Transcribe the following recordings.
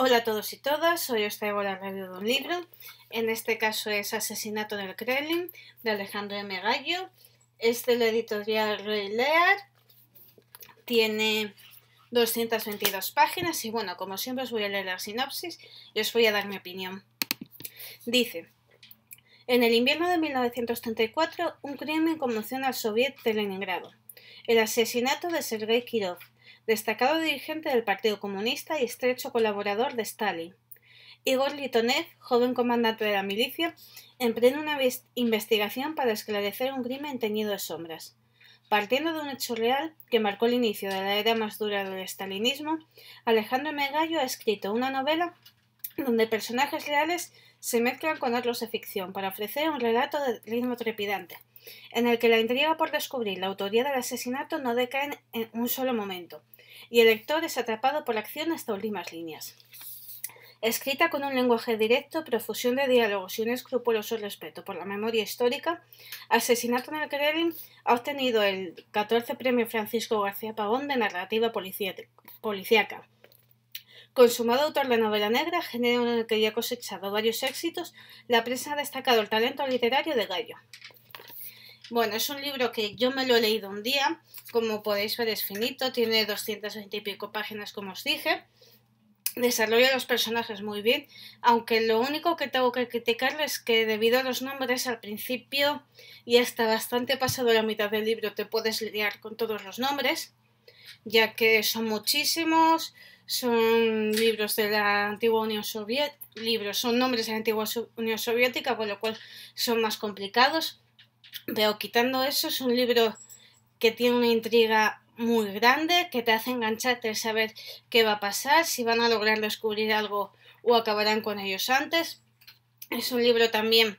Hola a todos y todas, hoy os traigo la review de un libro, en este caso es Asesinato en el Kremlin, de Alejandro M. Gallo, es de la editorial Rey tiene 222 páginas y bueno, como siempre os voy a leer la sinopsis y os voy a dar mi opinión. Dice, en el invierno de 1934, un crimen conmociona al soviet de Leningrado, el asesinato de Sergei Kirov, destacado dirigente del Partido Comunista y estrecho colaborador de Stalin. Igor Litonev, joven comandante de la milicia, emprende una investigación para esclarecer un crimen teñido de sombras. Partiendo de un hecho real que marcó el inicio de la era más dura del estalinismo, Alejandro Megallo ha escrito una novela donde personajes reales se mezclan con otros de ficción para ofrecer un relato de ritmo trepidante, en el que la intriga por descubrir la autoría del asesinato no decae en un solo momento, y el lector es atrapado por la acción hasta últimas líneas. Escrita con un lenguaje directo, profusión de diálogos y un escrupuloso respeto por la memoria histórica, Asesinato en el Kremlin ha obtenido el 14 Premio Francisco García Pavón de Narrativa Policiaca. Consumado autor de novela negra, género en el que ya ha cosechado varios éxitos, la prensa ha destacado el talento literario de Gallo. Bueno, es un libro que yo me lo he leído un día, como podéis ver es finito, tiene 220 y pico páginas como os dije, desarrolla los personajes muy bien, aunque lo único que tengo que criticar es que debido a los nombres al principio y hasta bastante pasado la mitad del libro te puedes lidiar con todos los nombres, ya que son muchísimos, son libros de la antigua Unión Soviética, libros, son nombres de la antigua Unión Soviética, por lo cual son más complicados Veo quitando eso, es un libro que tiene una intriga muy grande, que te hace engancharte, a saber qué va a pasar, si van a lograr descubrir algo o acabarán con ellos antes. Es un libro también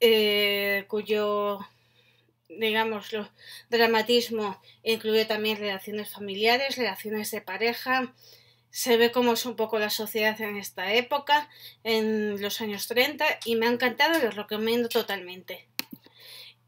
eh, cuyo, digamos, dramatismo incluye también relaciones familiares, relaciones de pareja. Se ve cómo es un poco la sociedad en esta época, en los años 30, y me ha encantado y lo recomiendo totalmente.